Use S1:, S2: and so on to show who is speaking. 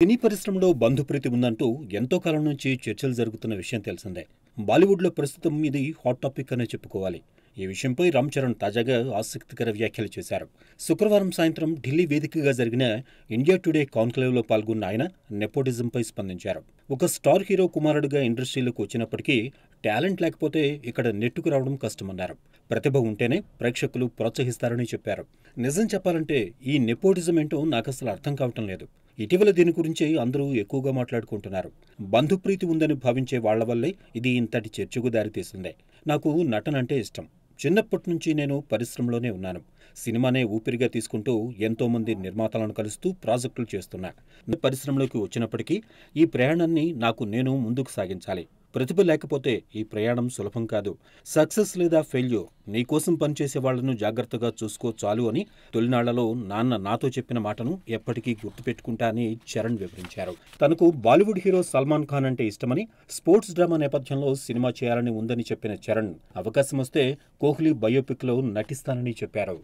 S1: సినీ పరిశ్రమలో బంధుప్రీతి ఉందంటూ ఎంతో కాలం నుంచి చర్చలు జరుగుతున్న విషయం తెలిసిందే బాలీవుడ్లో ప్రస్తుతం ఇది హాట్ టాపిక్ అనే చెప్పుకోవాలి ఈ విషయంపై రామ్ చరణ్ తాజాగా ఆసక్తికర వ్యాఖ్యలు చేశారు శుక్రవారం సాయంత్రం ఢిల్లీ వేదికగా జరిగిన ఇండియా టుడే కాన్క్లేవ్లో పాల్గొన్న ఆయన నెపోటిజంపై స్పందించారు ఒక స్టార్ హీరో కుమారుడుగా ఇండస్ట్రీలోకి వచ్చినప్పటికీ టాలెంట్ లేకపోతే ఇక్కడ నెట్టుకు రావడం కష్టమన్నారు ప్రతిభ ఉంటేనే ప్రేక్షకులు ప్రోత్సహిస్తారని చెప్పారు నిజం చెప్పాలంటే ఈ నెపోటిజం ఏంటో నాకు అసలు అర్థం కావటం లేదు ఇటీవల దీని గురించి అందరూ ఎక్కువగా మాట్లాడుకుంటున్నారు బంధుప్రీతి ఉందని భావించే వాళ్ల వల్లే ఇది ఇంతటి చర్చకు దారితీసింది నాకు నటన అంటే ఇష్టం చిన్నప్పటి నుంచి నేను పరిశ్రమలోనే ఉన్నాను సినిమానే ఊపిరిగా తీసుకుంటూ ఎంతోమంది నిర్మాతలను కలుస్తూ ప్రాజెక్టులు చేస్తున్నా పరిశ్రమలోకి వచ్చినప్పటికీ ఈ ప్రయాణాన్ని నాకు నేను ముందుకు సాగించాలి ప్రతిభ లేకపోతే ఈ ప్రయాణం సులభం కాదు సక్సెస్ లేదా ఫెయిల్యూర్ నీకోసం పనిచేసే వాళ్లను జాగ్రత్తగా చూసుకో చాలు అని తొలినాళ్లలో నాన్న నాతో చెప్పిన మాటను ఎప్పటికీ గుర్తుపెట్టుకుంటా అని చరణ్ వివరించారు తనకు బాలీవుడ్ హీరో సల్మాన్ ఖాన్ అంటే ఇష్టమని స్పోర్ట్స్ డ్రామా నేపథ్యంలో సినిమా చేయాలని ఉందని చెప్పిన చరణ్ అవకాశం వస్తే కోహ్లీ బయోపిక్లో నటిస్తానని చెప్పారు